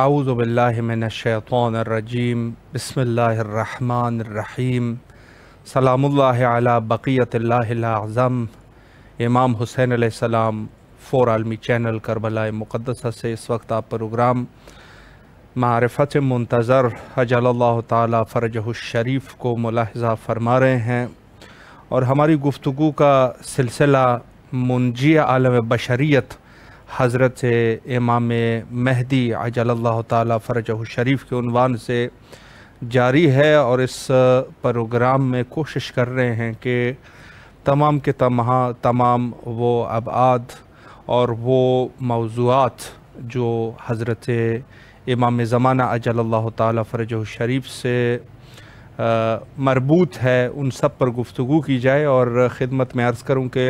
आउज़बिल्लिमिनशैतरजीम बसमीम सलाम्ला बक़ीतम इमाम हुसैन सलाम फ़ोर आलमी चैनल करबला मुक़दसा से इस वक्त आप प्रोग्राम मारफत मंतज़र हजल तरजहशरीफ़ को मुलाहजा फरमा रहे हैं और हमारी गुफ्तु का सिलसिला मुंजिया आलम बशरीत हज़रत से इमाम महदी अजल्ला तरज शरीफ के उनवान से जारी है और इस प्रोग्राम में कोशिश कर रहे हैं कि तमाम के तमह तमाम वो अबाद और वो मौजूद जो हज़रत इमाम ज़माना अजल्ला तरज शरीफ से मरबूत है उन सब पर गुफ्तु की जाए और ख़िदमत में अर्ज़ करूँ कि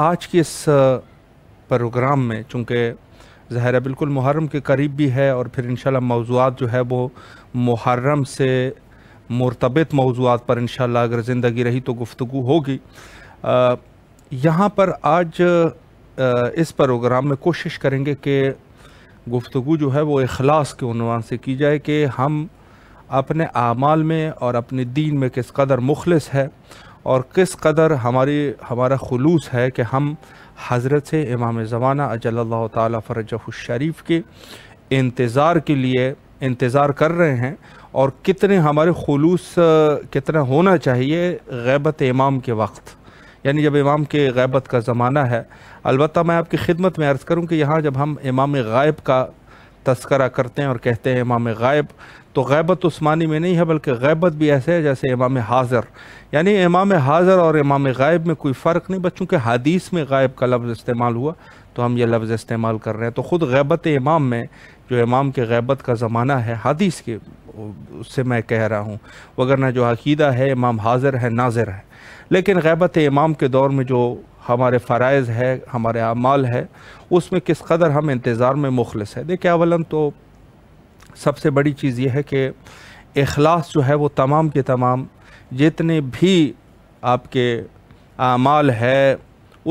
आज की इस प्रोग्राम में चूँकि ज़ाहिर है बिल्कुल मुहर्रम के करीब भी है और फिर इन मौजूद जो है वो मुहर्रम से मुरतबत मौजूद पर इन अगर ज़िंदगी रही तो गुफ्तु होगी यहाँ पर आज इस प्रोग्राम में कोशिश करेंगे कि गुफ्तु जो है वो अखलास के उनवान से की जाए कि हम अपने आमाल में और अपने दीन में किस कदर मुखलस है और किस कदर हमारी हमारा खलूस है कि हम हज़रत से इमाम ज़माना तरजह शरीफ के इंतज़ार के लिए इंतज़ार कर रहे हैं और कितने हमारे खलूस कितना होना चाहिए गैबत इमाम के वक्त यानी जब इमाम के गैबत का ज़माना है अलबत् मैं आपकी खिदमत में अर्ज़ करूँ कि यहाँ जब हम इमाम गायब का तस्करा करते हैं और कहते हैं इमाम गायब तो गैबत उस्मानी में नहीं है बल्कि गैबत भी ऐसे है जैसे इमाम हाज़र यानी इमाम हाज़र और इमाम गायब में कोई फ़र्क नहीं बस चूँकि हदीस में गायब का लफ्ज़ इस्तेमाल हुआ तो हम ये लफ्ज़ इस्तेमाल कर रहे हैं तो ख़ुद गैबत इमाम में जो इमाम के गैबत का ज़माना है हदीस के उससे मैं कह रहा हूँ वगरना जो अकीदा है इमाम हाजिर है नाजिर है लेकिन गैबत इमाम के दौर में जो हमारे फ़रज़ है हमारे अमाल है उसमें किस कदर हम इंतज़ार में मुखलस है देखिए अवलन तो सबसे बड़ी चीज़ यह है कि अखलास जो है वो तमाम के तमाम जितने भी आपके आमाल है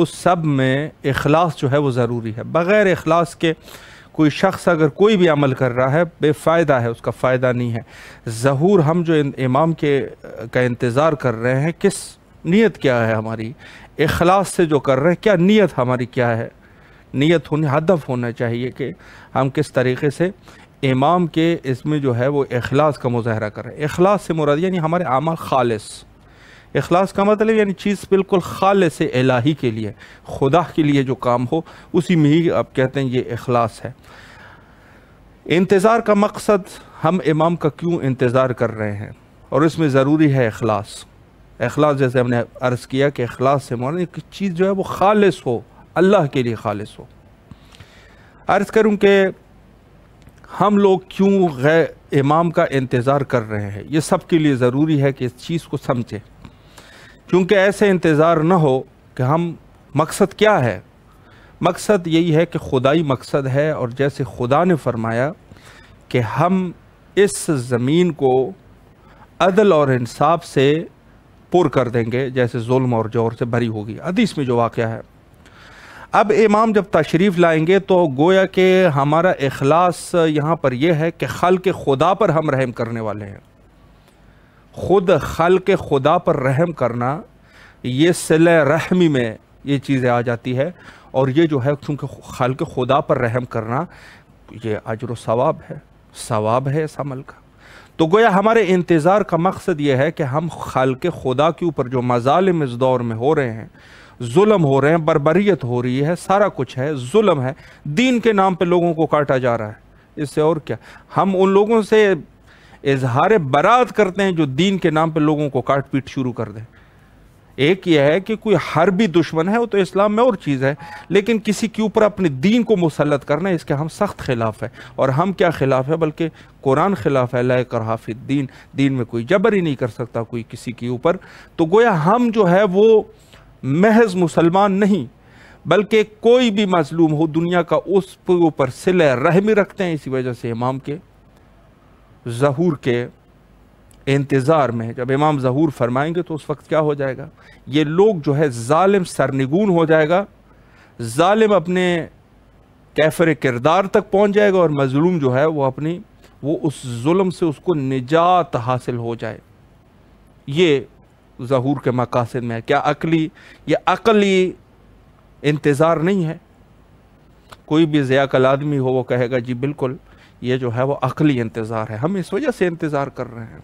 उस सब में अखलास जो है वो ज़रूरी है बग़ैर अखलास के कोई शख्स अगर कोई भी अमल कर रहा है बेफ़ायदा है उसका फ़ायदा नहीं है ज़हूर हम जो इमाम के का इंतज़ार कर रहे हैं किस नीयत क्या है हमारी अखलास से जो कर रहे हैं क्या नीयत हमारी क्या है नीयत होनी हदफ होना चाहिए कि हम किस तरीके से इमाम के इसमें जो है वो अखलास का मुजाहरा कर रहे हैं अखलास से मुराद यानी हमारे आमा खालिस अखलास का मतलब यानी चीज़ बिल्कुल खालिस एलाही इलाही के लिए खुदा के लिए जो काम हो उसी में ही आप कहते हैं ये अखलास है इंतज़ार का मकसद हम इमाम का क्यों इंतज़ार कर रहे हैं और इसमें ज़रूरी है अखलास अखलास जैसे हमने अर्ज़ किया कि अखलास से माना एक चीज़ जो है वो खालिस हो अल्लाह के लिए खालिस हो अर्ज़ करूँ कि हम लोग क्यों गैर इमाम का इंतज़ार कर रहे हैं ये सब के लिए ज़रूरी है कि इस चीज़ को समझें क्योंकि ऐसे इंतज़ार न हो कि हम मकसद क्या है मकसद यही है कि खुदाई मकसद है और जैसे खुदा ने फरमाया कि हम इस ज़मीन को अदल और इंसाफ से पुर कर देंगे जैसे जुल्म और जोर से भरी होगी अदीस में जो वाक़ है अब इमाम जब तशरीफ़ लाएंगे तो गोया कि हमारा अखलास यहाँ पर यह है कि खल के खुदा पर हम रहम करने वाले हैं ख़ुद खल के खुदा पर रहम करना ये सिल रहमी में ये चीज़ें आ जाती है और ये जो है चूँकि खल के खुदा पर रहम करना ये अजर सवाब है सवाब है इस अमल का तो गोया हमारे इंतज़ार का मकसद ये है कि हम खल के खुदा के ऊपर जो मजालम इस दौर में हो रहे हैं जुल्म हो रहे हैं बरबरीत हो रही है सारा कुछ है जुल्म है दीन के नाम पे लोगों को काटा जा रहा है इससे और क्या हम उन लोगों से इजहार बरात करते हैं जो दीन के नाम पे लोगों को काट पीट शुरू कर दें एक यह है कि कोई हर भी दुश्मन है वो तो इस्लाम में और चीज़ है लेकिन किसी के ऊपर अपने दीन को मुसलत करना इसके हम सख्त खिलाफ है और हम क्या खिलाफ है बल्कि कुरान खिलाफ है कर हाफि दीन दीन में कोई जबर ही नहीं कर सकता कोई किसी के ऊपर तो गोया हम जो है वो महज मुसलमान नहीं बल्कि कोई भी मजलूम हो दुनिया का उस पर ऊपर सिल रहमी रखते हैं इसी वजह से इमाम के जहूर के इंतज़ार में जब इमाम जहूर फरमाएंगे तो उस वक्त क्या हो जाएगा ये लोग जो है ालिम सरनिगुन हो जाएगा ालिम अपने कैफर किरदार तक पहुँच जाएगा और मजलूम जो है वह अपनी वो उस जुल्म से उसको निजात हासिल हो जाए ये जहूर के मकासद में है क्या अकली या अकली इंतज़ार नहीं है कोई भी जयाकल आदमी हो वो कहेगा जी बिल्कुल ये जो है वो अकली इंतज़ार है हम इस वजह से इंतज़ार कर रहे हैं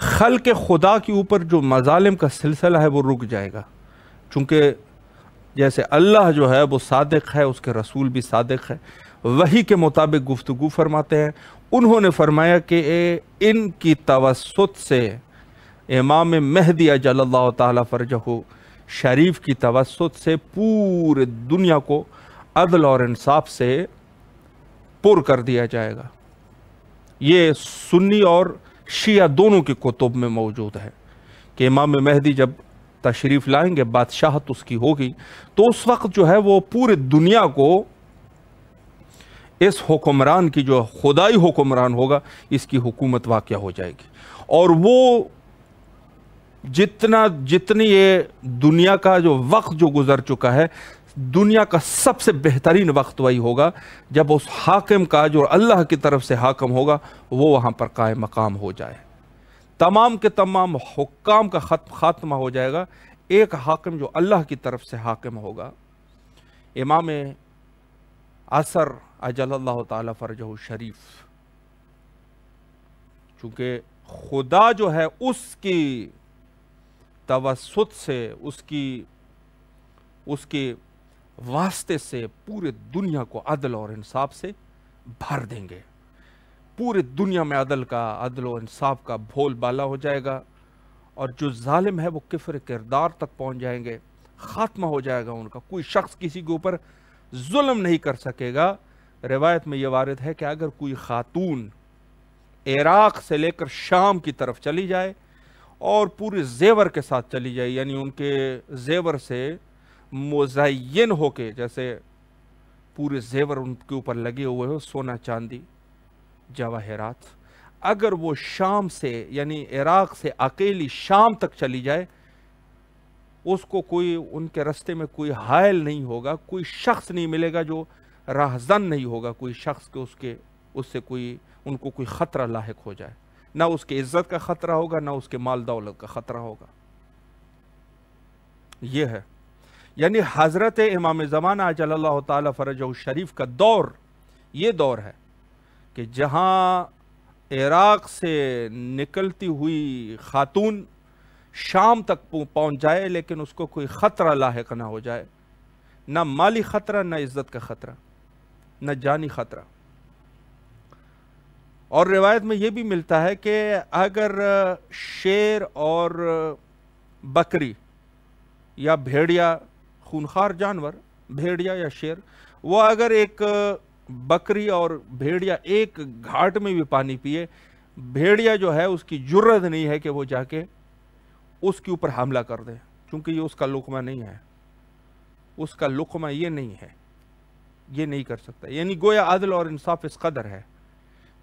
खल के खुदा के ऊपर जो मजालम का सिलसिला है वो रुक जाएगा चूँकि जैसे अल्लाह जो है वो सादक है उसके रसूल भी सादक है वही के मुताबिक गुफ्तु फरमाते हैं उन्होंने फरमाया कि इनकी तवसत से इमाम महदी अजल्ला तरजह शरीफ की तवसत से पूरे दुनिया को अदल और इंसाफ से पुर कर दिया जाएगा ये सुन्नी और शिया दोनों के कुतुब में मौजूद है कि इमाम महदी जब तशरीफ़ लाएंगे बादशाहत उसकी होगी तो उस वक्त जो है वो पूरे दुनिया को इस हुक्मरान की जो खुदाई हुक्मरान होगा इसकी हुकूमत वाक़ हो जाएगी और वो जितना जितनी ये दुनिया का जो वक्त जो गुजर चुका है दुनिया का सबसे बेहतरीन वक्त वही होगा जब उस हाकिम का जो अल्लाह की तरफ से हाकम होगा वो वहाँ पर कायम मकाम हो जाए तमाम के तमाम हुक्काम का खत्म खात्मा हो जाएगा एक हाकिम जो अल्लाह की तरफ से हाकिम होगा इमाम असर अजल तरजह शरीफ चूँकि खुदा जो है उसकी तवसुत से उसकी उसके वास्ते से पूरे दुनिया को अदल और इंसाफ से भर देंगे पूरे दुनिया में अदल का अदल और इंसाफ का भोल बाला हो जाएगा और जो जालिम है वो किफर किरदार तक पहुंच जाएंगे ख़ात्मा हो जाएगा उनका कोई शख्स किसी के ऊपर जुल्म नहीं कर सकेगा रिवायत में यह वारद है कि अगर कोई ख़ातून इराक़ से लेकर शाम की तरफ चली जाए और पूरे जेवर के साथ चली जाए यानी उनके जेवर से मुजयन होके जैसे पूरे जेवर उनके ऊपर लगे हुए हो सोना चांदी जवाहरात अगर वो शाम से यानी इराक से अकेली शाम तक चली जाए उसको कोई उनके रास्ते में कोई हायल नहीं होगा कोई शख्स नहीं मिलेगा जो राहजन नहीं होगा कोई शख्स के उसके उससे कोई उनको कोई ख़तरा लाक हो जाए ना उसके इज्जत का खतरा होगा ना उसके माल दौलत का खतरा होगा यह है यानी हज़रत इमाम ज़मान आजल्ला तरज शरीफ का दौर ये दौर है कि जहाँ इराक़ से निकलती हुई ख़ातून शाम तक पहुँच जाए लेकिन उसको कोई ख़तरा लाक ना हो जाए ना माली ख़तरा ना इज़्ज़त का ख़तरा ना जानी ख़तरा और रिवायत में ये भी मिलता है कि अगर शेर और बकरी या भेड़िया खूनखार जानवर भेड़िया या शेर वो अगर एक बकरी और भेड़िया एक घाट में भी पानी पिए भेड़िया जो है उसकी जरूरत नहीं है कि वो जाके उसके ऊपर हमला कर दे क्योंकि ये उसका लुकमा नहीं है उसका लुकमा ये नहीं है ये नहीं कर सकता यानी गोया आदल और इंसाफ इस कदर है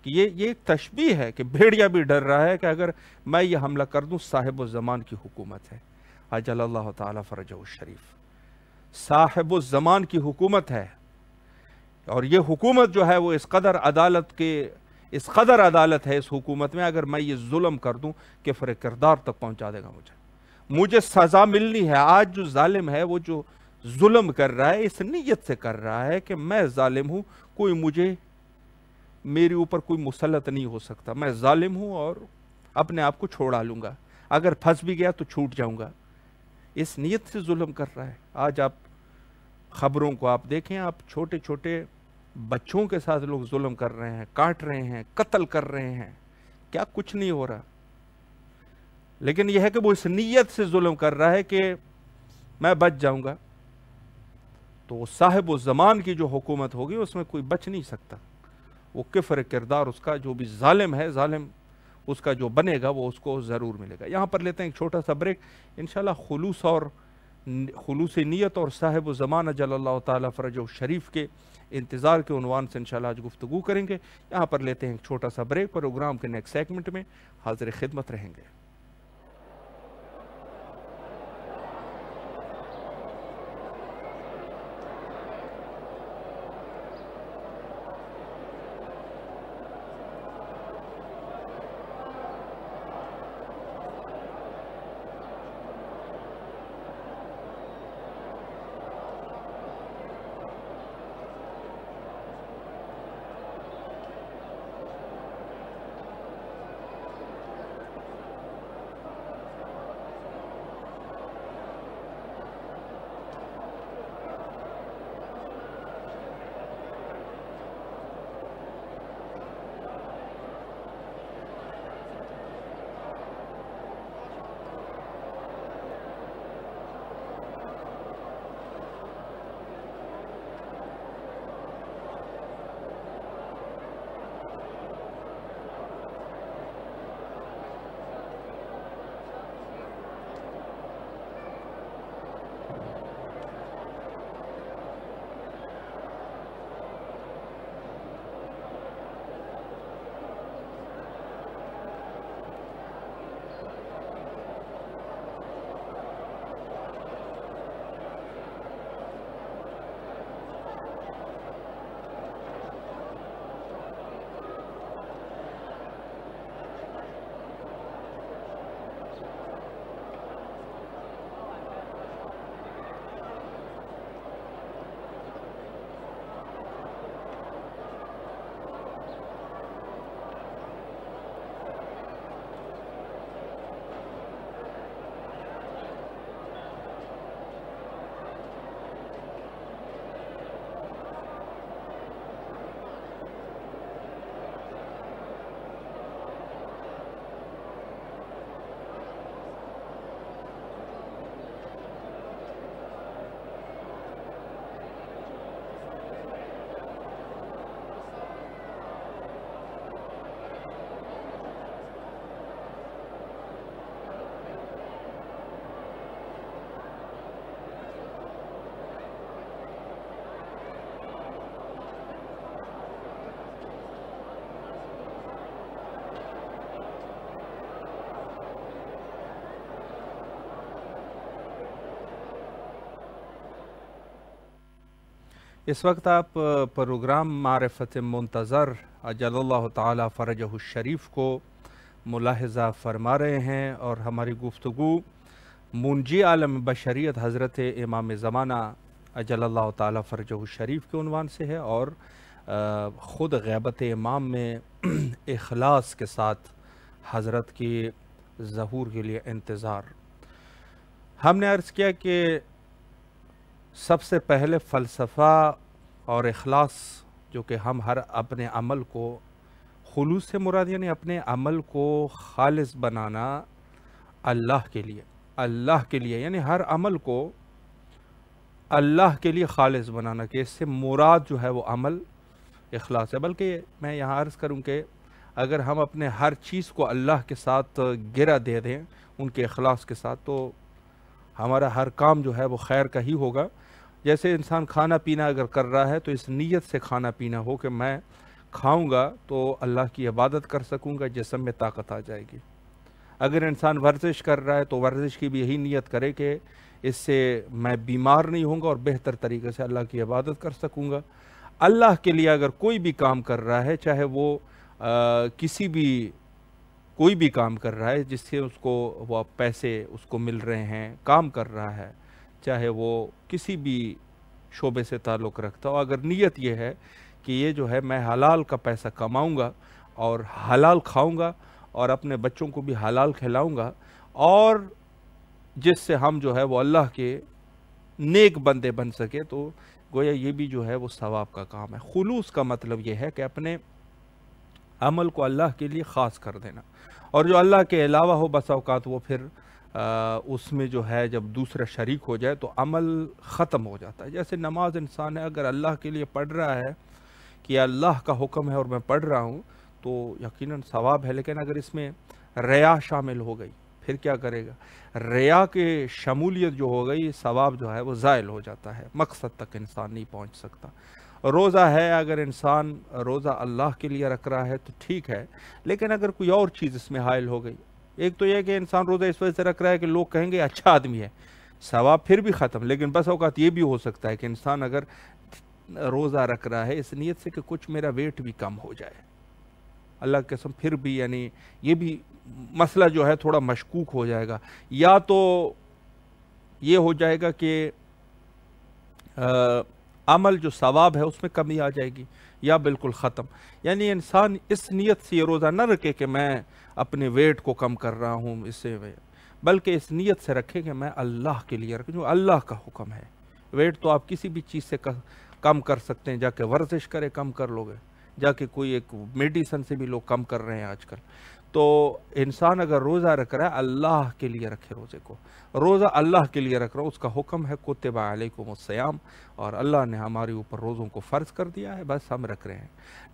कि ये ये तशबी है कि भेड़िया भी डर रहा है कि अगर मैं ये हमला कर दूँ साहिब ज़मान की हुकूमत है अजल अल्लाह तरज शरीफ साहिब ज़मान की हुकूमत है और ये हुकूमत जो है वो इस कदर अदालत के इस कदर अदालत है इस हुकूमत में अगर मैं ये जुल्म कर दूँ कि फिर किरदार तक पहुँचा देगा मुझे मुझे सज़ा मिलनी है आज जो ालिम है वो जो जुल्म कर रहा है इस नीयत से कर रहा है कि मैं ालिम हूँ कोई मुझे मेरे ऊपर कोई मुसलत नहीं हो सकता मैं ालिम हूँ और अपने आप को छोड़ा लूँगा अगर फंस भी गया तो छूट जाऊँगा इस नीयत से जुल्म कर रहा है आज आप ख़बरों को आप देखें आप छोटे छोटे बच्चों के साथ लोग जुल्म कर रहे हैं काट रहे हैं कत्ल कर रहे हैं क्या कुछ नहीं हो रहा लेकिन यह है कि वो इस नीयत से जुल्म कर रहा है कि मैं बच जाऊंगा तो साहिब उस जमान की जो हुकूमत होगी उसमें कोई बच नहीं सकता वो किफर किरदार उसका जो भी ालिम है ालिम उसका जो बनेगा वो उसको ज़रूर मिलेगा यहाँ पर लेते हैं एक छोटा सा ब्रेक इन खलूस और खलूस नीयत और व ज़मान जल्ला तरज शरीफ के इंतज़ार के उनवान से शाला आज गुफ्तु करेंगे यहाँ पर लेते हैं एक छोटा सा ब्रेक प्रोग्राम के नेक्स्ट सेगमेंट में हाजिर खिदमत रहेंगे इस वक्त आप प्रोग्राम मारफत मुंतज़र अजल तरज शरीफ को मुलाहजा फरमा रहे हैं और हमारी गुफ्तु मुंजी आलम बशरीत हज़रत इमाम ज़माना अजल तरज शरीफ के ऊनवान से है और ख़ुद गैबत इमाम में अखलास के साथ हज़रत के जहूर के लिए इंतज़ार हमने अर्ज़ किया कि सबसे पहले फ़लसफ़ा और अखलास जो कि हम हर अपने अमल को खलूस से मुराद यानी अपने अमल को खालिस बनाना अल्लाह के लिए अल्लाह के लिए यानी हर अमल को अल्लाह के लिए खालिस बनाना कि इससे मुराद जो है वो अमल अखलास है बल्कि मैं यहाँ अर्ज़ करूँ कि अगर हम अपने हर चीज़ को अल्लाह के साथ गिरा दे दें उनके अखलास के साथ तो हमारा हर काम जो है वो खैर का ही होगा जैसे इंसान खाना पीना अगर कर रहा है तो इस नीयत से खाना पीना हो कि मैं खाऊंगा तो अल्लाह की इबादत कर सकूंगा जिसम में ताकत आ जाएगी अगर इंसान वर्जिश कर रहा है तो वर्जिश की भी यही नीयत करे कि इससे मैं बीमार नहीं होऊंगा और बेहतर तरीके से अल्लाह की इबादत कर सकूंगा अल्लाह के लिए अगर कोई भी काम कर रहा है चाहे वो आ, किसी भी कोई भी काम कर रहा है जिससे उसको वह पैसे उसको मिल रहे हैं काम कर रहा है चाहे वो किसी भी शोबे से ताल्लुक़ रखता हो अगर नीयत ये है कि ये जो है मैं हलाल का पैसा कमाऊँगा और हलाल खाऊँगा और अपने बच्चों को भी हलाल खिलाऊँगा और जिससे हम जो है वो अल्लाह के नेक बंदे बन सके तो गोया ये भी जो है वो सवाब का काम है खलूस का मतलब ये है कि अपने अमल को अल्लाह के लिए ख़ास कर देना और जो अल्लाह के अलावा हो बस अवकात वो फिर उसमें जो है जब दूसरा शरीक हो जाए तो अमल ख़त्म हो जाता है जैसे नमाज इंसान है अगर अल्लाह के लिए पढ़ रहा है कि अल्लाह का हुक्म है और मैं पढ़ रहा हूँ तो यकीनन सवाब है लेकिन अगर इसमें रया शामिल हो गई फिर क्या करेगा रया के शमूलियत जो हो गई सवाब जो है वो ज़ायल हो जाता है मकसद तक इंसान नहीं पहुँच सकता रोज़ा है अगर इंसान रोज़ा अल्लाह के लिए रख रहा है तो ठीक है लेकिन अगर कोई और चीज़ इसमें हायल हो गई एक तो यह कि इंसान रोज़ा इस वजह से रख रहा है कि लोग कहेंगे अच्छा आदमी है सवाब फिर भी ख़त्म लेकिन बस अवकात ये भी हो सकता है कि इंसान अगर रोज़ा रख रहा है इस नीयत से कि कुछ मेरा वेट भी कम हो जाए अल्लाह कसम फिर भी यानी ये भी मसला जो है थोड़ा मशकूक हो जाएगा या तो ये हो जाएगा कि अमल जो सवाब है उसमें कमी आ जाएगी या बिल्कुल ख़त्म यानी इंसान इस नीयत से ये रोज़ा न रखे कि मैं अपने वेट को कम कर रहा हूँ इससे बल्कि इस नीयत से रखें कि मैं अल्लाह के लिए रखूँ जो अल्लाह का हुक्म है वेट तो आप किसी भी चीज़ से कम कर सकते हैं जाके वर्जिश करें कम कर लोगे जाके कोई एक मेडिसन से भी लोग कम कर रहे हैं आजकल तो इंसान अगर रोज़ा रख रहा है अल्लाह के लिए रखे रोज़े को रोज़ा अल्लाह के लिए रख रहा उसका हुक्म है कुतबा अलैकुमसयाम और अल्लाह ने हमारे ऊपर रोज़ों को फ़र्ज़ कर दिया है बस हम रख रहे हैं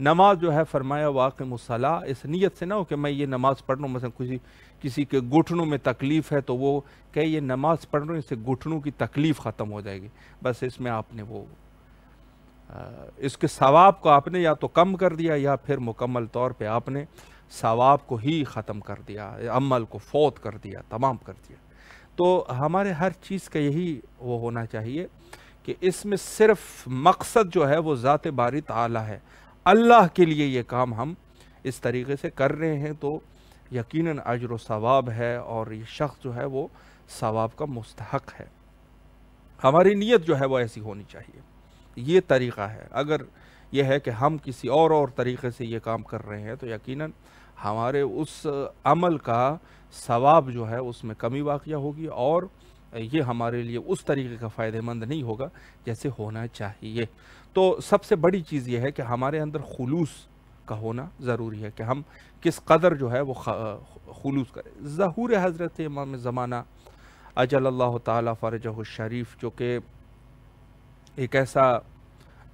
नमाज जो है फरमाया वाक़ मसला इस नीयत से ना हो कि मैं ये नमाज़ पढ़ रहा हूँ मतलब किसी किसी के घुटनों में तकलीफ़ है तो वो कहे ये नमाज़ पढ़ रहा हूँ इससे घुटनों की तकलीफ़ ख़त्म हो जाएगी बस इसमें आपने वो इसके सवाब को आपने या तो कम कर दिया या फिर मुकम्मल तौर पर आपने सवाब को ही ख़त्म कर दिया अमल को फौत कर दिया तमाम कर दिया तो हमारे हर चीज़ का यही वो होना चाहिए कि इसमें सिर्फ मकसद जो है वो ज़ात बारी ताला है अल्लाह के लिए ये काम हम इस तरीके से कर रहे हैं तो यकीनन अजर सवाब है और ये शख्स जो है वो सवाब का मुस्तहक है हमारी नीयत जो है वो ऐसी होनी चाहिए ये तरीक़ा है अगर यह है कि हम किसी और और तरीके से ये काम कर रहे हैं तो यकीनन हमारे उस अमल का सवाब जो है उसमें कमी वाक़ होगी और ये हमारे लिए उस तरीके का फ़ायदेमंद नहीं होगा जैसे होना चाहिए तो सबसे बड़ी चीज़ ये है कि हमारे अंदर खलूस का होना ज़रूरी है कि हम किस कदर जो है वो खलूस करें ज़हूर हज़रत इमाम ज़माना अजल अल्लाह तरज शरीफ जो कि एक ऐसा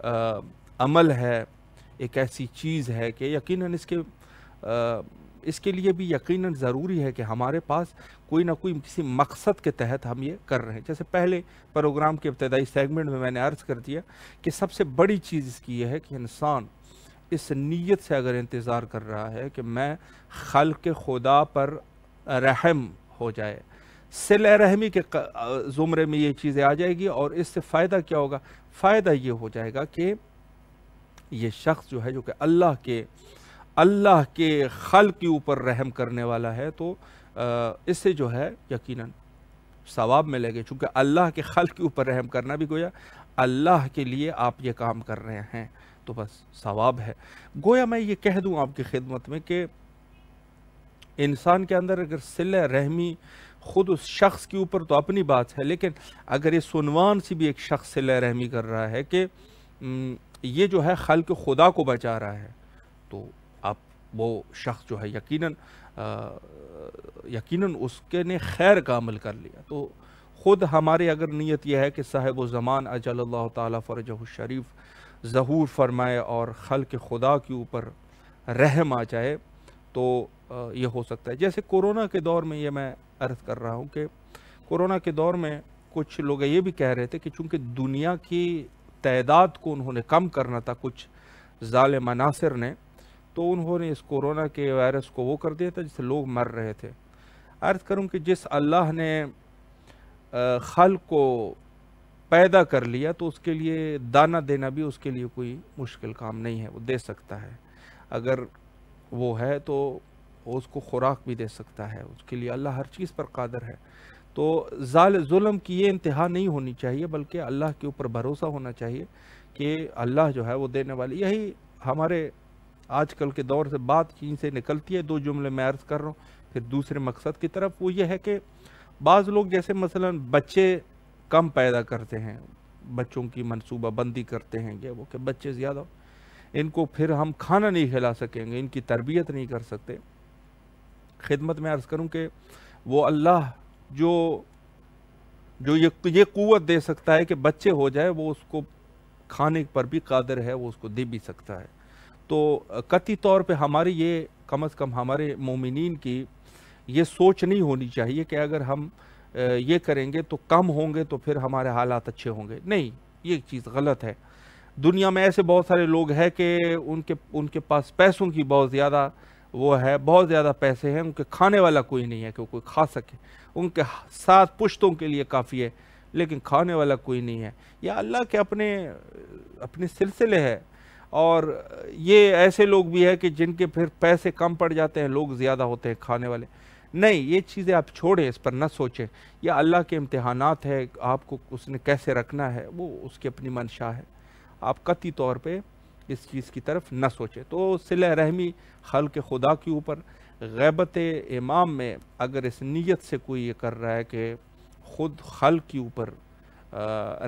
आ, अमल है एक ऐसी चीज़ है कि यकीनन इसके इसके लिए भी यकीनन ज़रूरी है कि हमारे पास कोई ना कोई किसी मकसद के तहत हम ये कर रहे हैं जैसे पहले प्रोग्राम के इब्तदाई सेगमेंट में मैंने अर्ज़ कर दिया कि सबसे बड़ी चीज़ इसकी यह है कि इंसान इस नीयत से अगर इंतज़ार कर रहा है कि मैं खल के खुदा पर रहम हो जाए सिल रहमी के ज़ुमरे में ये चीज़ें आ जाएगी और इससे फ़ायदा क्या होगा फ़ायदा ये हो जाएगा कि ये शख्स जो है जो कि अल्लाह के अल्लाह के खल के ऊपर रहम करने वाला है तो इससे जो है यकीनन सवाब लगे चूँकि अल्लाह के खल के ऊपर रहम करना भी गोया अल्लाह के लिए आप ये काम कर रहे हैं तो बस सवाब है गोया मैं ये कह दूँ आपकी खिदमत में कि इंसान के अंदर अगर सिल रहमी ख़ुद उस शख्स के ऊपर तो अपनी बात है लेकिन अगर ये सुनवान से भी एक शख्स सिल रहमी कर रहा है कि ये जो है खल के खुदा को बचा रहा है तो वो शख्स जो है यकीन यकीन उसके ने खैर का अमल कर लिया तो ख़ुद हमारे अगर नीयत यह है कि व ज़मान अजल तरज शरीफ ज़हूर फरमाए और खल के खुदा के ऊपर रहम आ जाए तो ये हो सकता है जैसे कोरोना के दौर में ये मैं अर्ज़ कर रहा हूँ कि कोरोना के दौर में कुछ लोग ये भी कह रहे थे कि चूँकि दुनिया की तदाद को उन्होंने कम करना था कुछ ज़ाल मनासर ने तो उन्होंने इस कोरोना के वायरस को वो कर दिया था जिससे लोग मर रहे थे अर्ज़ करूँ कि जिस अल्लाह ने खल को पैदा कर लिया तो उसके लिए दाना देना भी उसके लिए कोई मुश्किल काम नहीं है वो दे सकता है अगर वो है तो उसको खुराक भी दे सकता है उसके लिए अल्लाह हर चीज़ पर कादर है तो ज़ाल जुल्म की ये इंतहा नहीं होनी चाहिए बल्कि अल्लाह के ऊपर भरोसा होना चाहिए कि अल्लाह जो है वो देने वाले यही हमारे आजकल के दौर से बात चीन से निकलती है दो जुमले मैं अर्ज़ कर रहा हूँ फिर दूसरे मकसद की तरफ वो ये है कि बाज़ लोग जैसे मसलन बच्चे कम पैदा करते हैं बच्चों की मनसूबा बंदी करते हैं ये वो कि बच्चे ज़्यादा इनको फिर हम खाना नहीं खिला सकेंगे इनकी तरबियत नहीं कर सकते खिदमत में अर्ज़ करूँ कि वो अल्लाह जो जो ये ये क़वत दे सकता है कि बच्चे हो जाए वो उसको खाने पर भी कादर है वो उसको दे भी सकता है तो कति तौर पे हमारे ये कम अज़ कम हमारे मोमिन की ये सोच नहीं होनी चाहिए कि अगर हम ये करेंगे तो कम होंगे तो फिर हमारे हालात अच्छे होंगे नहीं ये चीज़ गलत है दुनिया में ऐसे बहुत सारे लोग हैं कि उनके उनके पास पैसों की बहुत ज़्यादा वो है बहुत ज़्यादा पैसे हैं उनके खाने वाला कोई नहीं है कि कोई खा सके उनके साथ पुश्तों के लिए काफ़ी है लेकिन खाने वाला कोई नहीं है या अल्लाह के अपने अपने सिलसिले है और ये ऐसे लोग भी है कि जिनके फिर पैसे कम पड़ जाते हैं लोग ज़्यादा होते हैं खाने वाले नहीं ये चीज़ें आप छोड़ें इस पर ना सोचें यह अल्लाह के इम्तहान है आपको उसने कैसे रखना है वो उसकी अपनी मंशा है आप कती तौर पर इस चीज़ की तरफ न सोचें तो सिल रहमी खल के खुदा के ऊपर गैबत इमाम में अगर इस नीयत से कोई ये कर रहा है कि ख़ुद खल के ऊपर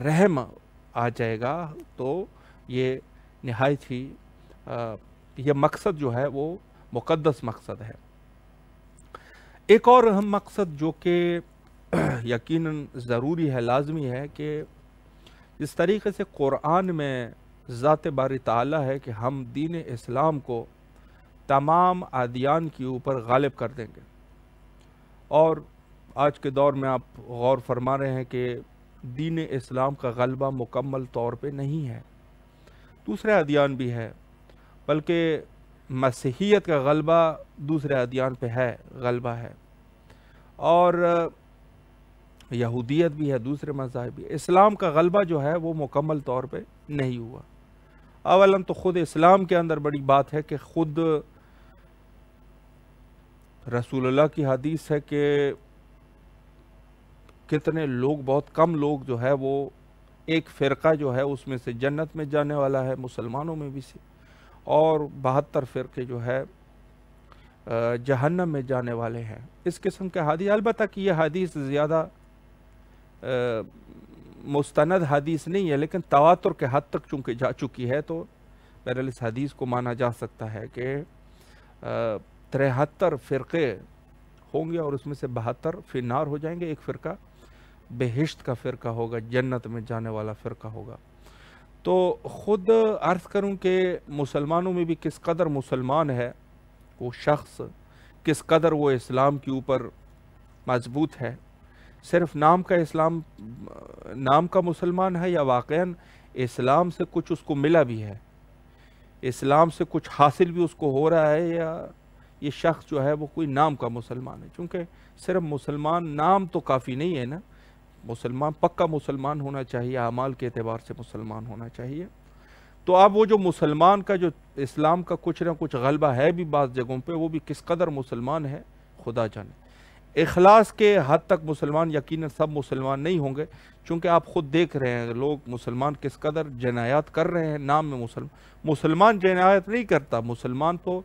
रहम आ जाएगा तो ये नहायत ही यह मकसद जो है वो मुक़दस मकसद है एक और अहम मकसद जो कि यकीन ज़रूरी है लाजमी है कि जिस तरीके से क़ुरान में ज़ात बार ताला है कि हम दीन इस्लाम को तमाम आदियान के ऊपर गालिब कर देंगे और आज के दौर में आप गौर फरमा रहे हैं कि दीन इस्लाम का गलबा मुकम्मल तौर पे नहीं है दूसरे अदियान भी है बल्कि मसीहियत का गलबा दूसरे अदियान पे है गलबा है और यहूदियत भी है दूसरे मज़ाहब भी इस्लाम का गलबा जो है वो मुकम्मल तौर पे नहीं हुआ अवलम तो ख़ुद इस्लाम के अंदर बड़ी बात है कि ख़ुद रसूलुल्लाह की हदीस है कि कितने लोग बहुत कम लोग जो है वो एक फ़िरका जो है उसमें से जन्नत में जाने वाला है मुसलमानों में भी से और बहत्तर फ़िरके जो है जहन्नम में जाने वाले हैं इस किस्म के हादी अलबत् कि यह हदीस ज़्यादा मुस्तंद हदीस नहीं है लेकिन तवातुर के हद तक चूँकि जा चुकी है तो बहरल इस हदीस को माना जा सकता है कि तिहत्तर फ़िरके होंगे और उसमें से बहत्तर फिनार हो जाएंगे एक फ़िरका बेहिश्त का फ़िरका होगा जन्नत में जाने वाला फ़िरका होगा तो ख़ुद अर्ज़ करूं कि मुसलमानों में भी किस कदर मुसलमान है वो शख्स किस कदर वो इस्लाम के ऊपर मजबूत है सिर्फ नाम का इस्लाम नाम का मुसलमान है या वाक़ इस्लाम से कुछ उसको मिला भी है इस्लाम से कुछ हासिल भी उसको हो रहा है या ये शख्स जो है वो कोई नाम का मुसलमान है चूँकि सिर्फ मुसलमान नाम तो काफ़ी नहीं है ना मुसलमान पक्का मुसलमान होना चाहिए अमाल के अतबार से मुसलमान होना चाहिए तो अब वो जो मुसलमान का जो इस्लाम का कुछ ना कुछ गलबा है भी बाज़ जगहों पर वो भी किस कदर मुसलमान है खुदा जाने अखलास के हद तक मुसलमान यकीन सब मुसलमान नहीं होंगे चूँकि आप ख़ुद देख रहे हैं लोग मुसलमान किस कदर जनायात कर रहे हैं नाम में मुसलमान मुसलमान जनायात नहीं करता मुसलमान तो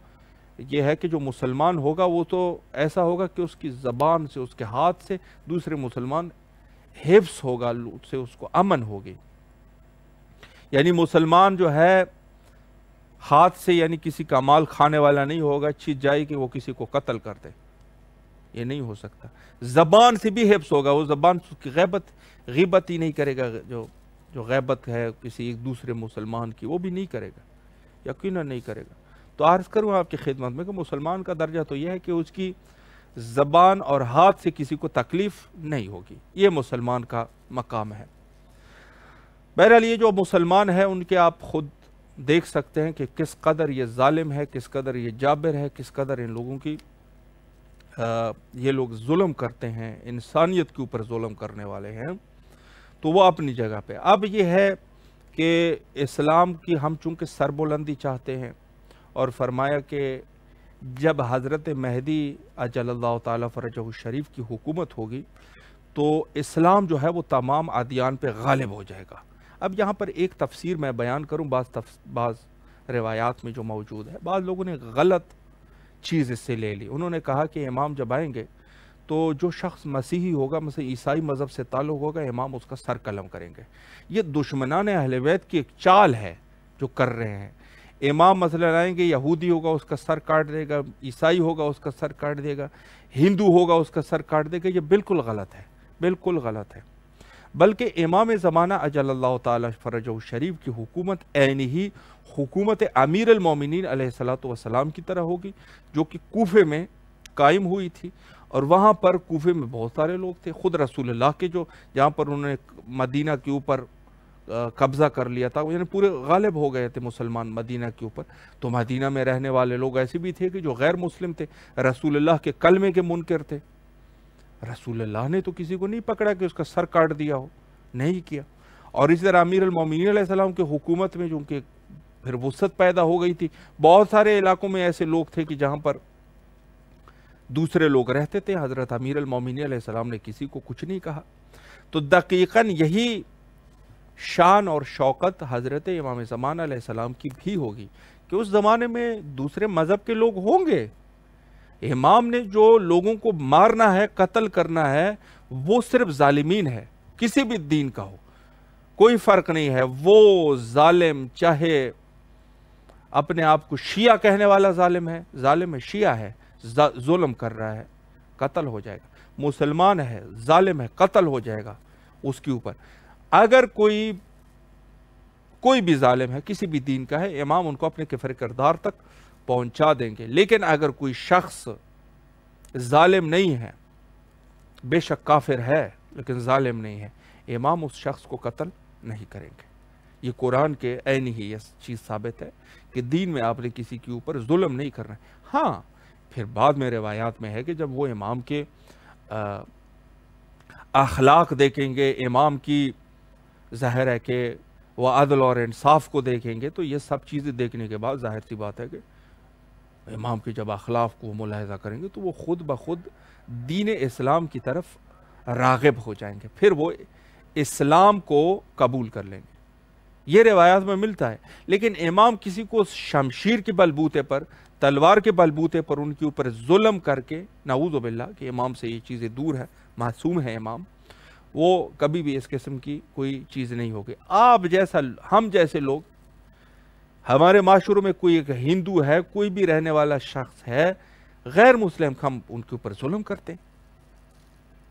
ये है कि जो मुसलमान होगा वो तो ऐसा होगा कि उसकी ज़बान से उसके हाथ से दूसरे मुसलमान हिफ्स होगा से उसको अमन होगी यानी मुसलमान जो है हाथ से यानी किसी का माल खाने वाला नहीं होगा चीज जाए कि वो किसी को कत्ल कर दे ये नहीं हो सकता ज़बान से भी हिफ्स होगा वो ज़बान उसकी गैबत गिबत ही नहीं करेगा जो जो गैबत है किसी एक दूसरे मुसलमान की वो भी नहीं करेगा यकीन नहीं करेगा तो आर्ज़ करूँ आपकी खिदमत में कि मुसलमान का दर्जा तो यह है कि उसकी ज़बान और हाथ से किसी को तकलीफ़ नहीं होगी ये मुसलमान का मकाम है बहरहाल ये जो मुसलमान है उनके आप ख़ुद देख सकते हैं कि किस कदर ये ालिम है किस कदर ये जाबिर है किस कदर इन लोगों की आ, ये लोग जुल्म करते हैं इंसानियत के ऊपर जुल्म करने वाले हैं तो वो अपनी जगह पे अब ये है कि इस्लाम की हम चूँकि सरबुलंदी चाहते हैं और फरमाया कि जब हज़रत महदी अजल तरज शरीफ की हुकूमत होगी तो इस्लाम जो है वो तमाम आदियान पे गालिब हो जाएगा अब यहाँ पर एक तफसीर मैं बयान करूँ बाज़ बाज़ रिवायात में जो मौजूद है बाद लोगों ने गलत चीज़ इससे ले ली उन्होंने कहा कि इमाम जब आएंगे तो जो शख्स मसीही होगा मसीह ईसाई मज़हब से ताल्लुक़ होगा इमाम उसका सर कलम करेंगे ये दुश्मनान अहलवैत की एक चाल है जो कर रहे हैं इमाम मसले आएंगे यहूदी होगा उसका सर काट देगा ईसाई होगा उसका सर काट देगा हिंदू होगा उसका सर काट देगा ये बिल्कुल गलत है बिल्कुल गलत है बल्कि इमाम ज़माना अजल्ला तरज शरीफ की हुकूमत एन ही हुकूमत अमीर अमिन सलाम की तरह होगी जो कि कोफे में कायम हुई थी और वहाँ पर कोफे में बहुत सारे लोग थे ख़ुद रसूलुल्लाह के जो जहाँ पर उन्होंने मदीना के ऊपर कब्ज़ा कर लिया था यानी पूरे गालिब हो गए थे मुसलमान मदीना के ऊपर तो मदीना में रहने वाले लोग ऐसे भी थे कि जो गैर मुस्लिम थे रसूलुल्लाह के कलमे के मुनकर थे रसूलुल्लाह ने तो किसी को नहीं पकड़ा कि उसका सर काट दिया हो नहीं किया और इसी तरह अमीर अलमिन के हुकूमत में जो उनके फिर वसत पैदा हो गई थी बहुत सारे इलाकों में ऐसे लोग थे कि जहाँ पर दूसरे लोग रहते थे हज़रत अमीर अलमिन ने किसी को कुछ नहीं कहा तो दकीकन यही शान और शौकत हज़रत इमाम ज़मान सलाम की भी होगी कि उस ज़माने में दूसरे मज़हब के लोग होंगे इमाम ने जो लोगों को मारना है कत्ल करना है वो सिर्फ ालमीन है किसी भी दीन का हो कोई फ़र्क नहीं है वो ालिम चाहे अपने आप को शिया कहने वाला ालिम है ालिम है शिया है जुलम कर रहा है कत्ल हो जाएगा मुसलमान है ालिम है कत्ल हो जाएगा उसके ऊपर अगर कोई कोई भी जालिम है किसी भी दीन का है इमाम उनको अपने किफर करदार तक पहुंचा देंगे लेकिन अगर कोई शख्स जालिम नहीं है बेशक काफिर है लेकिन जालिम नहीं है इमाम उस शख्स को कत्ल नहीं करेंगे ये कुरान के ऐन ही यह चीज़ साबित है कि दीन में आपने किसी के ऊपर जुल्म नहीं करना है हाँ फिर बाद में रवायात में है कि जब वो इमाम के अखलाक देखेंगे इमाम की ज़ाहिर है कि वह अदल और इंसाफ को देखेंगे तो ये सब चीज़ें देखने के बाद जाहिर सी बात है कि इमाम के जब अखलाफ को मुलाहजा करेंगे तो वो ख़ुद ब खुद दीन इस्लाम की तरफ रागब हो जाएंगे फिर वो इस्लाम को कबूल कर लेंगे ये रिवायात में मिलता है लेकिन इमाम किसी को शमशीर के बलबूते पर तलवार के बलबूते पर उनके ऊपर जुल्म करके नाऊज़बिल्ला कि इमाम से ये चीज़ें दूर है मासूम है इमाम वो कभी भी इस किस्म की कोई चीज़ नहीं होगी आप जैसा हम जैसे लोग हमारे माशरों में कोई एक हिंदू है कोई भी रहने वाला शख्स है गैर मुस्लिम हम उनके ऊपर जुल्म करते हैं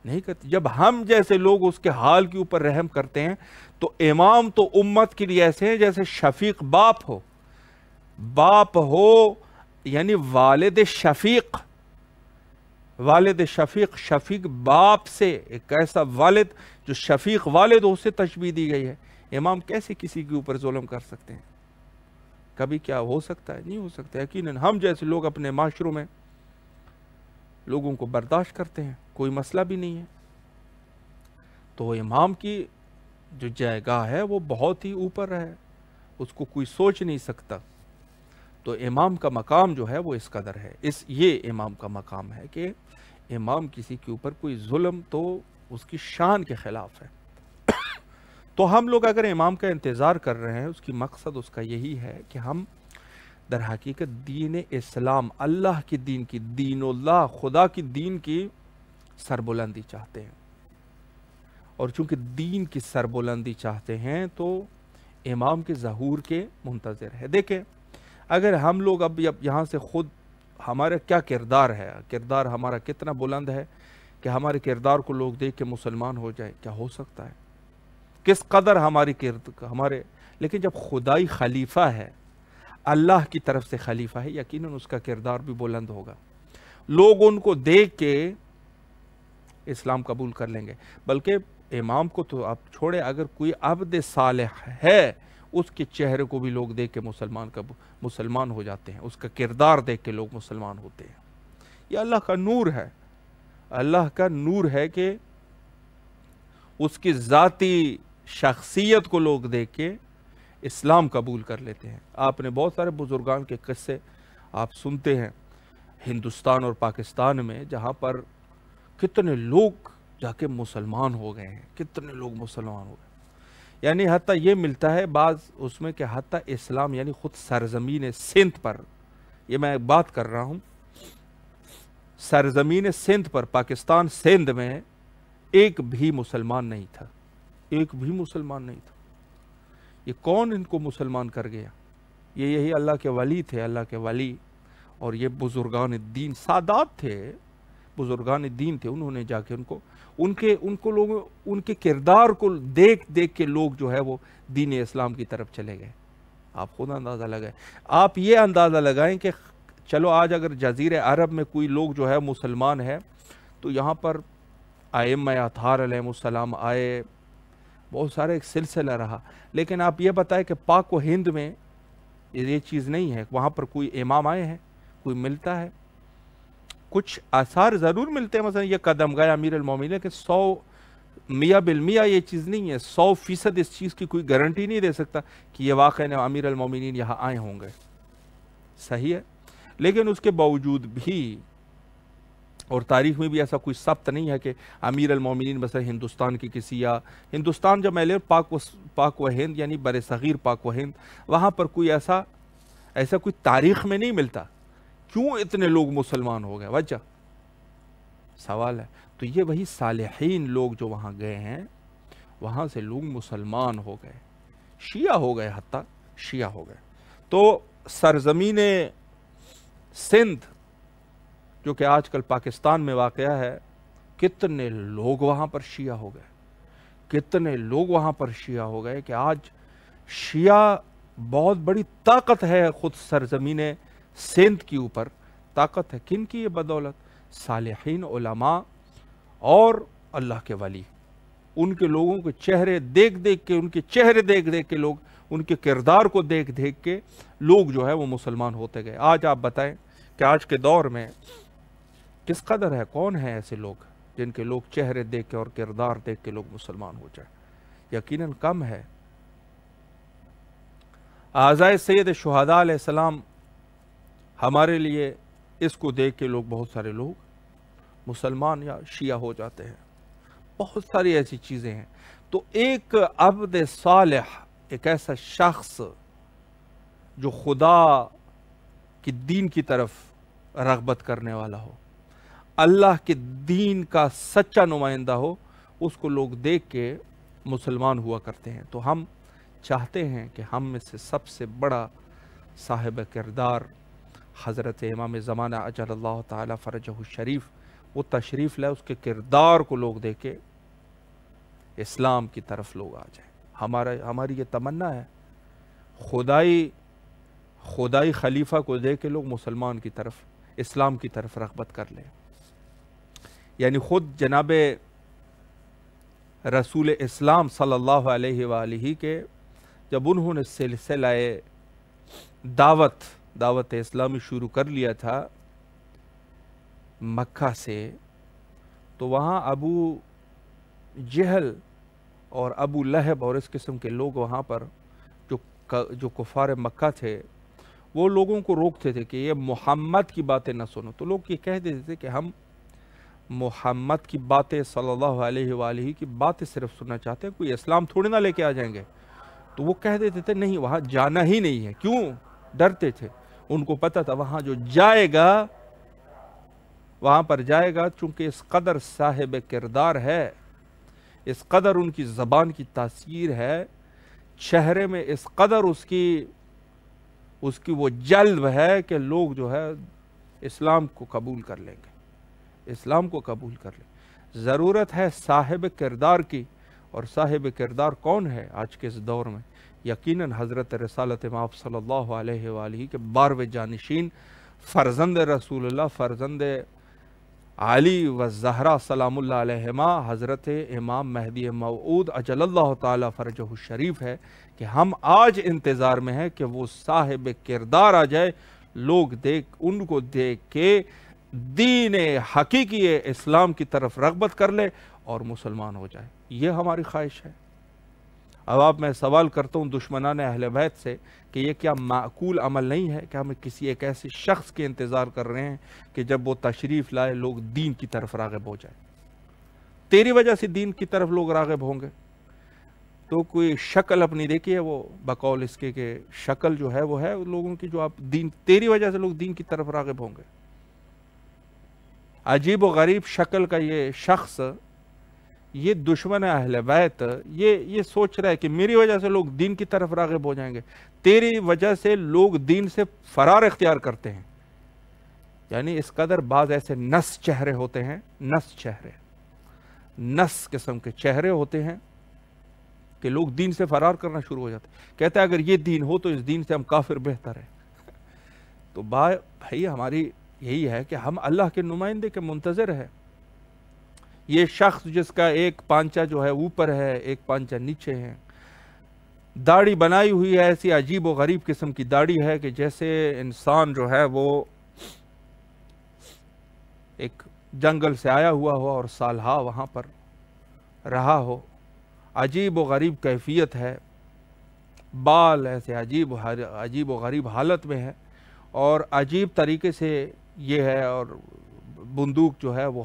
नहीं करते जब हम जैसे लोग उसके हाल के ऊपर रहम करते हैं तो इमाम तो उम्मत के लिए ऐसे हैं जैसे शफीक बाप हो बाप हो यानी वालद शफीक वालद शफीक शफीक बाप से एक ऐसा वालद जो शफीक वालद हो उससे तशबी दी गई है इमाम कैसे किसी के ऊपर जुलम कर सकते हैं कभी क्या हो सकता है नहीं हो सकता यकीन हम जैसे लोग अपने माशरों में लोगों को बर्दाश्त करते हैं कोई मसला भी नहीं है तो इमाम की जो जयगा है वो बहुत ही ऊपर है उसको कोई सोच नहीं सकता तो इमाम का मकाम जो है वो इस कदर है इस ये इमाम का मकाम है कि इमाम किसी के ऊपर कोई जुल्म तो उसकी शान के ख़िलाफ़ है तो हम लोग अगर इमाम का इंतज़ार कर रहे हैं उसकी मकसद उसका यही है कि हम दर हकीकत दीन इस्लाम अल्लाह के दीन की दीन अल्लाह खुदा की दीन की सरबुलंदी चाहते हैं और चूंकि दीन की सरबुलंदी चाहते हैं तो इमाम के जहूर के मुंतज़र है देखें अगर हम लोग अब यहाँ से ख़ुद हमारा क्या किरदार है किरदार हमारा कितना बुलंद है कि हमारे किरदार को लोग देख के मुसलमान हो जाए क्या हो सकता है किस कदर हमारी किरद हमारे लेकिन जब खुदाई खलीफा है अल्लाह की तरफ से खलीफा है यकीन उसका किरदार भी बुलंद होगा लोग उनको देख के इस्लाम कबूल कर लेंगे बल्कि इमाम को तो आप छोड़े अगर कोई अब्द साल है उसके चेहरे को भी लोग देख के मुसलमान का मुसलमान हो जाते हैं उसका किरदार देख के लोग मुसलमान होते हैं यह अल्लाह का नूर है अल्लाह का नूर है कि उसकी ज़ाती शख्सियत को लोग देख के इस्लाम कबूल कर लेते हैं आपने बहुत सारे बुज़ुर्गान के किस्से आप सुनते हैं हिंदुस्तान और पाकिस्तान में जहाँ पर कितने लोग जाके मुसलमान हो गए हैं कितने लोग मुसलमान हो गए यानी हती ये मिलता है बाज उसमें कि हती इस्लाम यानी ख़ुद सरजमीन सिंध पर ये मैं बात कर रहा हूँ सरजमीन सिंध पर पाकिस्तान सिंध में एक भी मुसलमान नहीं था एक भी मुसलमान नहीं था ये कौन इनको मुसलमान कर गया ये यही अल्लाह के वली थे अल्लाह के वली और ये बुज़ुर्गान दीन सादात थे बुज़ुर्गान दीन थे उन्होंने जाके उनको उनके उनको लोग उनके किरदार को देख देख के लोग जो है वो दीन इस्लाम की तरफ चले गए आप खुद अंदाज़ा लगाएं आप ये अंदाज़ा लगाएं कि चलो आज अगर जजीर अरब में कोई लोग जो है मुसलमान है तो यहाँ पर आएम अतार अलैहिस्सलाम आए बहुत सारे एक सिलसिला रहा लेकिन आप ये बताएं कि पाक व हिंद में ये चीज़ नहीं है वहाँ पर कोई इमाम आए हैं कोई मिलता है कुछ आसार ज़रूर मिलते हैं मसलन ये कदम गए अमीर अलमोमिन के सौ मियाँ बिलमिया ये चीज़ नहीं है सौ फीसद इस चीज़ की कोई गारंटी नहीं दे सकता कि ये ने अमीर अलमोमिन यहाँ आए होंगे सही है लेकिन उसके बावजूद भी और तारीख में भी ऐसा कोई सब्त नहीं है कि अमीर अलमोमिन बस हिंदुस्तान की किसी या हिंदुस्तान जब मैं ले पाक व पाक व हिंद यानी बर सग़ीर पाक व हिंद वहाँ पर कोई ऐसा ऐसा कोई तारीख में नहीं मिलता क्यों इतने लोग मुसलमान हो गए वजह सवाल है तो ये वही सालहीन लोग जो वहाँ गए हैं वहाँ से लोग मुसलमान हो गए शिया हो गए हती शिया हो गए तो सरजमीन सिंध जो कि आजकल पाकिस्तान में वाक़ है कितने लोग वहाँ पर शिया हो गए कितने लोग वहाँ पर शिया हो गए कि आज शिया बहुत बड़ी ताकत है ख़ुद सरजमीन सिंध के ऊपर ताकत है किन की ये बदौलत सालहीन उलमा और अल्लाह के वली उनके लोगों के चेहरे देख देख के उनके चेहरे देख देख के लोग उनके किरदार को देख देख के लोग जो है वो मुसलमान होते गए आज आप बताएं कि आज के दौर में किस कदर है कौन है ऐसे लोग जिनके लोग चेहरे देख के और किरदार देख के लोग मुसलमान हो जाए यकीनन कम है आज़ाए सैद शहदा सलाम हमारे लिए इसको देख के लोग बहुत सारे लोग मुसलमान या शिया हो जाते हैं बहुत सारी ऐसी चीज़ें हैं तो एक अबद साल एक ऐसा शख्स जो खुदा की दीन की तरफ रगबत करने वाला हो अल्लाह के दीन का सच्चा नुमाइंदा हो उसको लोग देख के मुसलमान हुआ करते हैं तो हम चाहते हैं कि हम में से सबसे बड़ा साहिब किरदार हज़रत इमाम ज़माना अजल तरज शरीफ वो तशरीफ़ लाए उसके किरदार को लोग देखे इस्लाम की तरफ लोग आ जाए हमारा हमारी ये तमन्ना है खुदाई खुदाई खलीफा को दे के लोग मुसलमान की तरफ इस्लाम की तरफ रगबत कर लें यानी ख़ुद जनाब रसूल इस्लाम सल्लल्लाहु अलैहि के जब उन्होंने सिलसिलाए दावत दावत इस्लामी शुरू कर लिया था मक्का से तो वहाँ अबू जहल और अबू लहब और इस किस्म के लोग वहाँ पर जो जो कुफार मक्का थे वो लोगों को रोकते थे कि ये मोहम्मद की बातें ना सुनो तो लोग ये कह देते थे कि हम मोहम्मद की बातें सल्लल्लाहु अलैहि वसल्लम की बातें सिर्फ सुनना चाहते हैं कोई इस्लाम थोड़ी ना लेके आ जाएंगे तो वो कह देते थे नहीं वहाँ जाना ही नहीं है क्यों डरते थे उनको पता था वहाँ जो जाएगा वहाँ पर जाएगा चूँकि इस कदर साहेब किरदार है इस कदर उनकी ज़बान की तस्वीर है चेहरे में इस कदर उसकी उसकी वो जल्ब है कि लोग जो है इस्लाम को कबूल कर लेंगे इस्लाम को कबूल कर लेंगे ज़रूरत है साहिब किरदार की और साहिब किरदार कौन है आज के इस दौर में यकीन हज़रत रसालत माप सल्ला के बारव जानशीन फ़र्जंद रसूल फ़र्जंद अली व जहरा सलामा हज़रत इमाम महदी मऊद अजल तरजह शरीफ है कि हम आज इंतज़ार में हैं कि वो साहिब किरदार आ जाए लोग देख उनको देख के दीन हकीकी इस्लाम की तरफ रगबत कर ले और मुसलमान हो जाए ये हमारी ख्वाहिश है अब आप मैं सवाल करता हूँ दुश्मनान अहल बैत से कि ये क्या माकूल अमल नहीं है कि हम किसी एक ऐसे शख्स के इंतज़ार कर रहे हैं कि जब वो तशरीफ़ लाए लोग दीन की तरफ रागब हो जाए तेरी वजह से दीन की तरफ लोग रागब होंगे तो कोई शक्ल अपनी देखिए वो बकौल इसके के शक्ल जो है वो है लोगों की जो आप दीन तेरी वजह से लोग दीन की तरफ रागब होंगे अजीब व गरीब शक्ल का ये शख्स ये दुश्मन अहल बैत ये ये सोच रहा है कि मेरी वजह से लोग दीन की तरफ रागब हो जाएंगे तेरी वजह से लोग दीन से फरार इख्तियार करते हैं यानी इस कदर बाज ऐसे नस चेहरे होते हैं नस चेहरे नस किस्म के चेहरे होते हैं कि लोग दीन से फरार करना शुरू हो जाते कहते हैं अगर ये दीन हो तो इस दीन से हम काफिर बेहतर है तो बा भाई हमारी यही है कि हम अल्लाह के नुमाइंदे के मुंतज़र है ये शख्स जिसका एक पांचा जो है ऊपर है एक पांचा नीचे है दाढ़ी बनाई हुई है ऐसी अजीब व गरीब किस्म की दाढ़ी है कि जैसे इंसान जो है वो एक जंगल से आया हुआ हो और सालहा वहाँ पर रहा हो अजीब व गरीब कैफियत है बाल ऐसे अजीब अजीब व गरीब हालत में है और अजीब तरीके से ये है और बंदूक जो है वो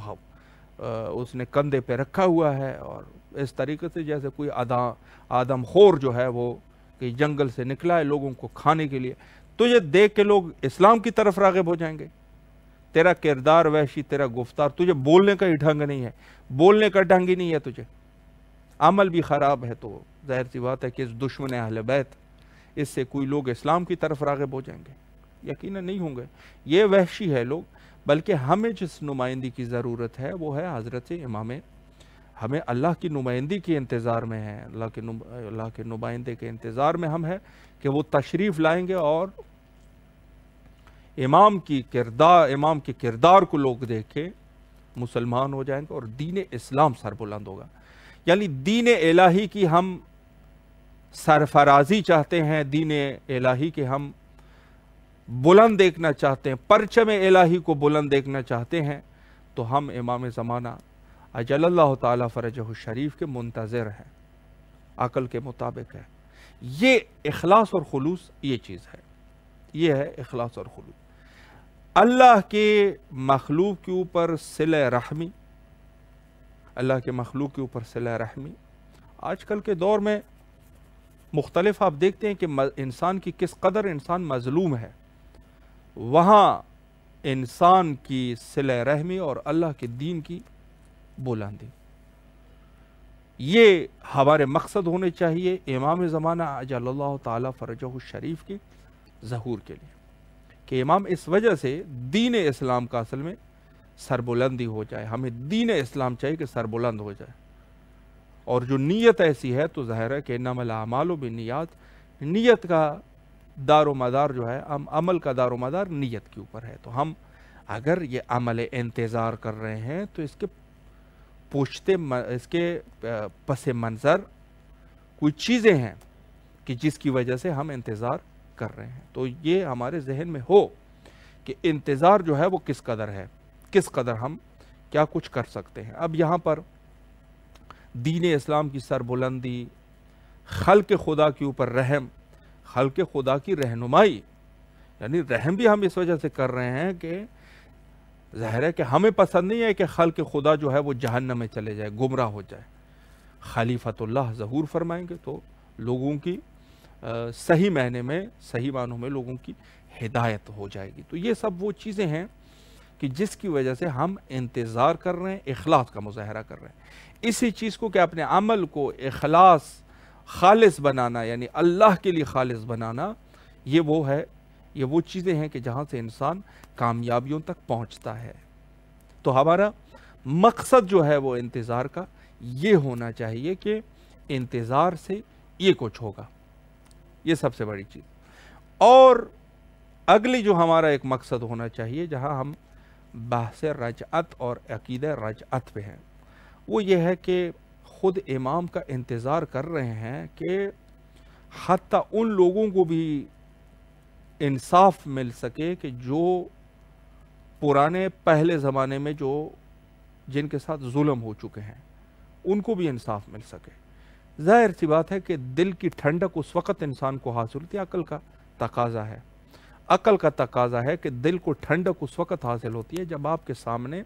उसने कंधे पे रखा हुआ है और इस तरीके से जैसे कोई आदा खोर जो है वो कि जंगल से निकला है लोगों को खाने के लिए तो ये देख के लोग इस्लाम की तरफ रागब हो जाएंगे तेरा किरदार वैशी तेरा गुफ्तार तुझे बोलने का ही ढंग नहीं है बोलने का ढंग ही नहीं है तुझे अमल भी ख़राब है तो जाहिर सी बात है कि इस दुश्मन अहल बैत इससे कोई लोग इस्लाम की तरफ रागब हो जाएंगे यकीन नहीं होंगे ये वहशी है लोग बल्कि हमें जिस नुमाइंदी की ज़रूरत है वो है हज़रत इमाम हमें अल्लाह की नुमाइंदी के इंतज़ार में है अल्लाह के अल्लाह के नुमाइंदे के इंतज़ार में हम हैं कि वो तशरीफ़ लाएंगे और इमाम की किरदार इमाम के किरदार को लोग देखें मुसलमान हो जाएंगे और दीन इस्लाम सरबुलंद होगा यानी दीन इलाही की हम सरफराजी चाहते हैं दीन इलाही के हम बुलंद देखना चाहते हैं परचम इलाही को बुलंद देखना चाहते हैं तो हम इमाम ज़माना अजल ताला फ़रज शरीफ के मुंतज़र हैं अकल के मुताबिक है ये अखलास और खलूस ये चीज़ है ये है अखलास और खलूस अल्लाह के मखलूक के ऊपर सिले रहमी अल्लाह के मखलूक के ऊपर सिले रहमी आजकल के दौर में मुख्तलफ आप देखते हैं कि इंसान की किस कदर इंसान मजलूम है वहाँ इंसान की सिल रहमी और अल्लाह के दीन की बुलंदी ये हमारे मकसद होने चाहिए इमाम ज़माना अजल्ला तरज शरीफ के जहूर के लिए कि इमाम इस वजह से दीन इस्लाम का असल में सरबुलंदी हो जाए हमें दीन इस्लाम चाहिए कि सरबुलंद हो जाए और जो नीयत ऐसी है तो ज़ाहिर है कि नमल आमाल बिनियात नीयत का दारो मदार जो है हम अमल का दार मदार नीयत के ऊपर है तो हम अगर ये अमल इंतज़ार कर रहे हैं तो इसके पूछते इसके पस मंज़र कोई चीज़ें हैं कि जिसकी वजह से हम इंतज़ार कर रहे हैं तो ये हमारे जहन में हो कि इंतज़ार जो है वो किस कदर है किस कदर हम क्या कुछ कर सकते हैं अब यहाँ पर दीन इस्लाम की सरबुलंदी खल के खुदा के ऊपर रहम हल्के खुदा की रहनुमाई यानी रहम भी हम इस वजह से कर रहे हैं कि ज़ाहिर है कि हमें पसंद नहीं है कि खल के खुदा जो है वो जहन्नम में चले जाए गुमराह हो जाए खलीफतुल्लाह ज़हूर फरमाएंगे तो लोगों की आ, सही महीने में सही मानों में लोगों की हिदायत हो जाएगी तो ये सब वो चीज़ें हैं कि जिसकी वजह से हम इंतज़ार कर रहे हैं अखलास का मुजाहरा कर रहे हैं इसी चीज़ को कि अपने अमल को अखलास खालिस बनाना यानी अल्लाह के लिए खालिस बनाना ये वो है ये वो चीज़ें हैं कि जहाँ से इंसान कामयाबियों तक पहुँचता है तो हमारा मकसद जो है वो इंतज़ार का ये होना चाहिए कि इंतज़ार से ये कुछ होगा ये सबसे बड़ी चीज़ और अगली जो हमारा एक मकसद होना चाहिए जहाँ हम बहस रजअत और अकीद रजअत पे हैं वो ये है कि ख़ुद इमाम का इंतज़ार कर रहे हैं कि हती उन लोगों को भी इंसाफ मिल सके कि जो पुराने पहले ज़माने में जो जिनके साथ जुल्म हो चुके हैं उनको भी इंसाफ मिल सके ज़ाहिर सी बात है कि दिल की ठंडक उस वक़्त इंसान को हासिल होती है अकल का तकाजा है अकल का तकाजा है कि दिल को ठंडक उस वक़्त हासिल होती है जब आपके सामने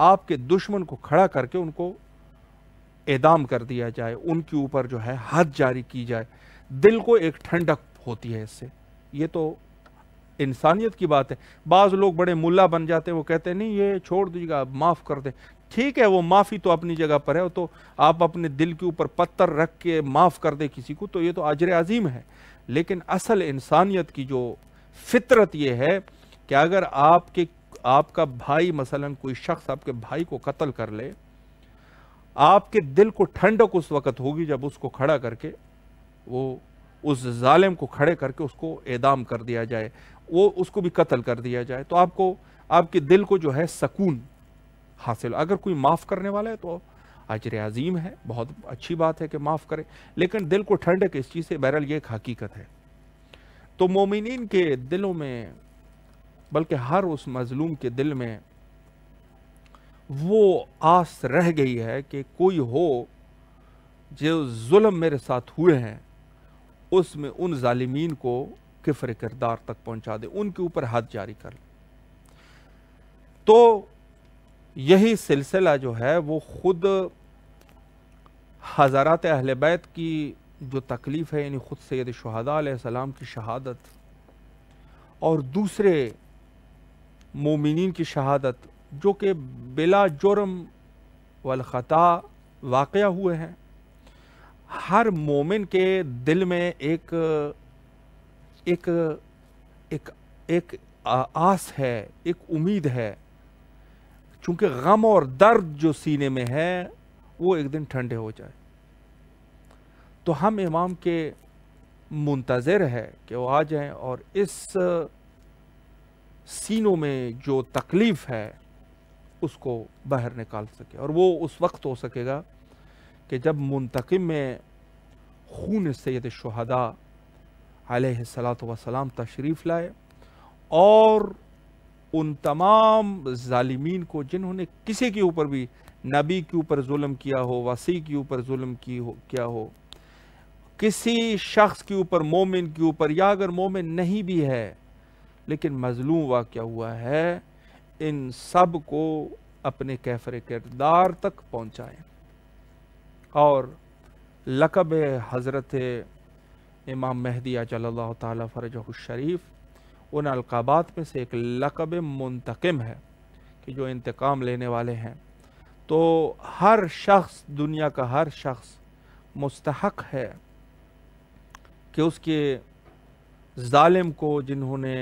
आपके दुश्मन को खड़ा करके उनको एदाम कर दिया जाए उनके ऊपर जो है हद जारी की जाए दिल को एक ठंडक होती है इससे ये तो इंसानियत की बात है बाज़ लोग बड़े मुल्ला बन जाते हैं वो कहते हैं नहीं ये छोड़ दीजिएगा माफ़ कर दें ठीक है वो माफ़ी तो अपनी जगह पर है तो आप अपने दिल के ऊपर पत्थर रख के माफ़ कर दे किसी को तो ये तो अजर अजीम है लेकिन असल इंसानियत की जो फितरत ये है कि अगर आपके आपका भाई मसलन कोई शख्स आपके भाई को कत्ल कर ले आपके दिल को ठंडक उस वक़्त होगी जब उसको खड़ा करके वो उस ालिम को खड़े करके उसको एदाम कर दिया जाए वो उसको भी कत्ल कर दिया जाए तो आपको आपके दिल को जो है सकून हासिल अगर कोई माफ़ करने वाला है तो अजर अजीम है बहुत अच्छी बात है कि माफ़ करें लेकिन दिल को ठंडक इस चीज़ से बहरहाल ये एक हकीकत है तो मोमिन के दिलों में बल्कि हर उस मज़लूम के दिल में वो आस रह गई है कि कोई हो जो जुल्म मेरे साथ हुए हैं उसमें उन ालिमीन को किफर किरदार तक पहुंचा दे उनके ऊपर हाथ जारी कर ले तो यही सिलसिला जो है वो ख़ुद हज़ारत अहल बैत की जो तकलीफ़ है यानी ख़ुद सैद शहदाम की शहादत और दूसरे मोमिन की शहादत जो कि बिला जुर्म वलख़ता वाक़ हुए हैं हर मोमिन के दिल में एक एक एक एक आस है एक उम्मीद है चूँकि गम और दर्द जो सीने में है वो एक दिन ठंडे हो जाए तो हम इमाम के मुंतज़र है कि वो आ जाएं और इस सीनों में जो तकलीफ़ है उसको बाहर निकाल सके और वो उस वक्त हो सकेगा कि जब मुंतकिम में खून सैद शहदा सलात वसलाम तशरीफ़ लाए और उन तमाम ालिमीन को जिन्होंने किसी के ऊपर भी नबी के ऊपर जुल्म किया हो वसी के ऊपर जुल्म की हो क्या हो किसी शख्स के ऊपर मोमिन के ऊपर या अगर मोमिन नहीं भी है लेकिन मजलूम वाक्य हुआ है इन सब को अपने कैफर किरदार तक पहुँचाएँ और लकब हज़रत इमाम महदी अजल्ला शरीफ उन अलकाबात में से एक लकब मुंतकम है कि जो इंतकाम लेने वाले हैं तो हर शख्स दुनिया का हर शख्स मुस्तक है कि उसके ालिम को जिन्होंने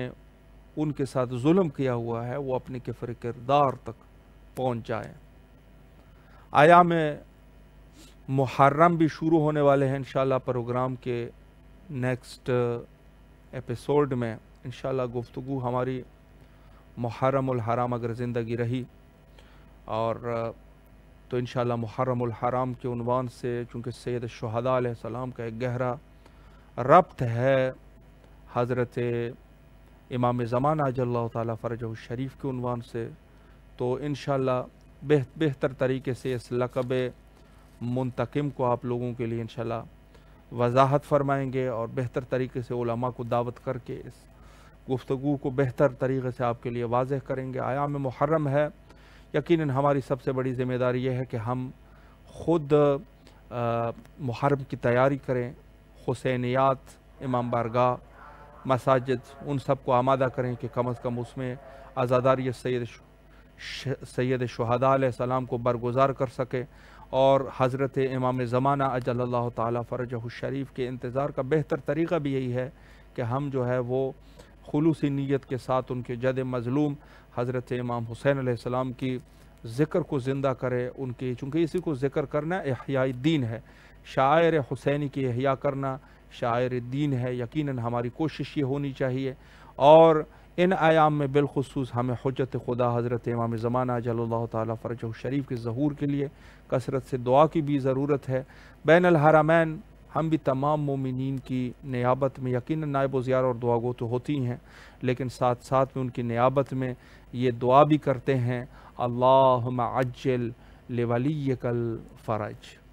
उनके साथ जुल्म किया हुआ है वो अपने किफर किरदार तक पहुँच जाए आया में मुहर्रम भी शुरू होने वाले हैं इन प्रोग्राम के नेक्स्ट एपिसोड में इन गुफ्तु हमारी मुहर्रम अगर ज़िंदगी रही और तो इन मुहर्रम के उनवान से चूँकि सैद शहदा सलाम का एक गहरा रब्त है हज़रत इमाम ज़मान आजल्ला तरज शरीफ के उनवान से तो इन बेह बेहतर तरीके से इस लकब मुंतकम को आप लोगों के लिए इन वजाहत फरमाएँगे और बेहतर तरीके से ओलमा को दावत करके इस गुफ्तु को बेहतर तरीके से आपके लिए वाज करेंगे आयाम मुहर्रम है यकीन हमारी सबसे बड़ी ज़िम्मेदारी यह है कि हम खुद मुहर्रम की तैयारी करें हुसैनियात इमाम बारगा मसाजिद उन सबको आमादा करें कि कम अज़ कम उसमें आज़ादारी सैद सैद शहदा सलाम को बरगुजार कर सके और हज़रत इमाम ज़माना अजल तरज शरीफ के इंतज़ार का बेहतर तरीक़ा भी यही है कि हम जो है वो खलूसी नीयत के साथ उनके जद मज़लूम हज़रत इमाम हुसैन आसमाम की ज़िक्र को ज़िंदा करें उनकी चूँकि इसी को ज़िक्र करना अहियाई दीन है शायर हुसैनी की अहिया करना शायर दीन है यकीन हमारी कोशिश ये होनी चाहिए और इन आयाम में बिलखसूस हमें हजरत खुदा हज़रत इमाम ज़माना जल्ला तरज शरीफ के जहूर के लिए कसरत से दुआ की भी ज़रूरत है बैन हरामैन हम भी तमाम मोमिन की नियाबत में यकीन नायब ज़ियार और दुआ गो तो होती हैं लेकिन साथ साथ में उनकी नियाबत में ये दुआ भी करते हैं अल्लाह अज्जल लेवली कल फ़रज